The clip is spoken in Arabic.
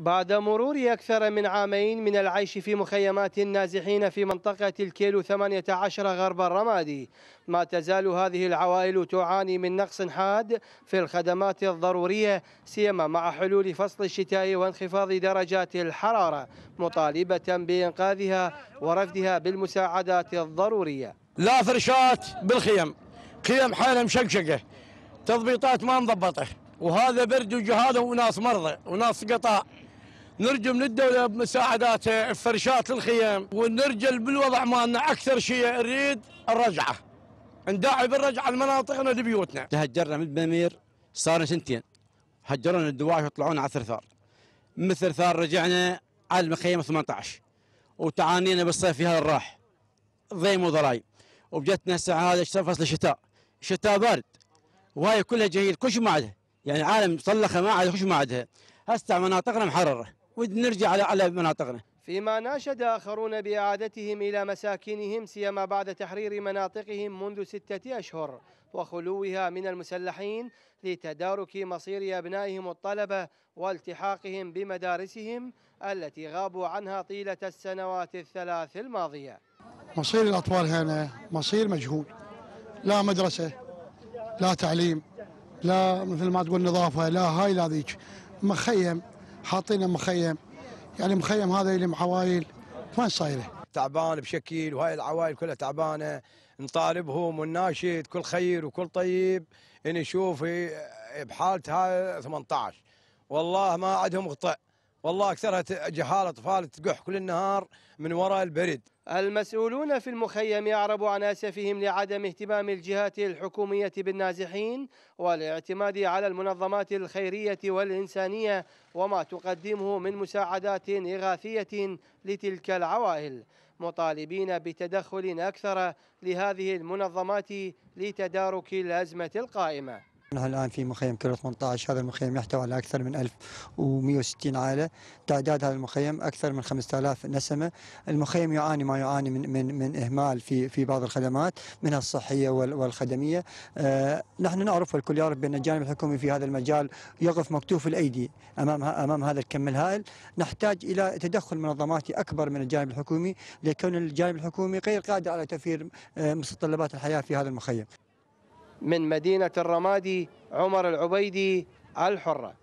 بعد مرور أكثر من عامين من العيش في مخيمات النازحين في منطقة الكيلو 18 غرب الرمادي ما تزال هذه العوائل تعاني من نقص حاد في الخدمات الضرورية سيما مع حلول فصل الشتاء وانخفاض درجات الحرارة مطالبة بإنقاذها ورفدها بالمساعدات الضرورية لا فرشات بالخيم خيم حالة مشقشقة تضبيطات ما مضبطة وهذا برد وجهاده وناس مرضى وناس قطاع نرجو من الدوله بمساعداتها بفرشات الخيام ونرجل بالوضع مالنا اكثر شيء نريد الرجعه نداعي بالرجعه لمناطقنا لبيوتنا تهجرنا من بمير صارنا سنتين هجرنا الدواعش وطلعونا على الثرثار من الثرثار رجعنا على المخيم 18 وتعانينا بالصيف في هذا الراح ضيم وضرايب وبجتنا الساعه هذا فصل الشتاء شتاء بارد وهاي كلها جهيل كل شيء ما عندها يعني عالم مطلخه ما عاد كل شيء ما عندها هسه مناطقنا محرره ونرجع على على مناطقنا. فيما ناشد آخرون بإعادتهم إلى مساكنهم سيما بعد تحرير مناطقهم منذ ستة أشهر وخلوها من المسلحين لتدارك مصير أبنائهم الطلبة والتحاقهم بمدارسهم التي غابوا عنها طيلة السنوات الثلاث الماضية مصير الأطفال هنا مصير مجهول لا مدرسة لا تعليم لا مثل ما تقول نظافة لا هاي لا ذيك مخيم حاطين مخيم يعني مخيم هذا اللي محوايل وين صايره تعبان بشكل وهاي العوائل كلها تعبانه نطالبهم ونناشد كل خير وكل طيب ان بحاله بحالتها 18 والله ما عندهم خطأ والله أكثرها جهال أطفال تقح كل النهار من وراء البرد المسؤولون في المخيم يعربوا عن أسفهم لعدم اهتمام الجهات الحكومية بالنازحين والاعتماد على المنظمات الخيرية والإنسانية وما تقدمه من مساعدات إغاثية لتلك العوائل مطالبين بتدخل أكثر لهذه المنظمات لتدارك الأزمة القائمة نحن الآن في مخيم كرة 18 هذا المخيم يحتوي على أكثر من 1160 عائلة تعداد هذا المخيم أكثر من 5000 نسمة المخيم يعاني ما يعاني من من من إهمال في في بعض الخدمات منها الصحية والخدمية آه نحن نعرف والكل يعرف بأن الجانب الحكومي في هذا المجال يقف مكتوف الأيدي أمام أمام هذا الكم الهائل نحتاج إلى تدخل منظماتي أكبر من الجانب الحكومي لكون الجانب الحكومي غير قادر على توفير آه، متطلبات الحياة في هذا المخيم من مدينة الرمادي عمر العبيدي الحرة